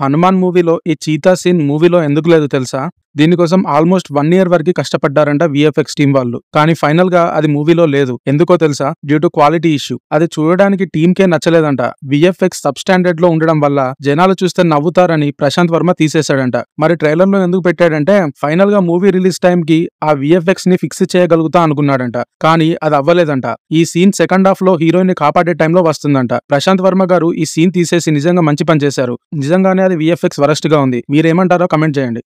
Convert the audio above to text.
హనుమాన్ మూవీలో ఈ cheetah scene మూవీలో ఎందుకు లేదు తెలుసా దీనికోసం ఆల్మోస్ట్ వన్ ఇయర్ వరకు కష్టపడ్డారంట విఎఫ్ఎక్స్ టీం వాళ్ళు కానీ ఫైనల్ గా అది మూవీలో లేదు ఎందుకో తెలుసా డ్యూ టు క్వాలిటీ ఇష్యూ అది చూడడానికి టీం కే నచ్చలేదంట విఎఫ్ఎక్స్ సబ్ స్టాండర్డ్ లో ఉండడం వల్ల జనాలు చూస్తే నవ్వుతారని ప్రశాంత్ వర్మ తీసేశాడంట మరి ట్రైలర్ లో ఎందుకు పెట్టాడంటే ఫైనల్ గా మూవీ రిలీజ్ టైం కి ఆ విఎఫ్ఎక్స్ ని ఫిక్స్ చేయగలుగుతా అనుకున్నాడంట కానీ అది అవ్వలేదంట ఈ సీన్ సెకండ్ హాఫ్ లో హీరోయిన్ ని కాపాడే టైంలో వస్తుందంట ప్రశాంత్ వర్మ గారు ఈ సీన్ తీసేసి నిజంగా మంచి పని చేశారు నిజంగానే అది విఎఫ్ఎక్స్ వరస్ట్ గా ఉంది మీరేమంటారో కమెంట్ చేయండి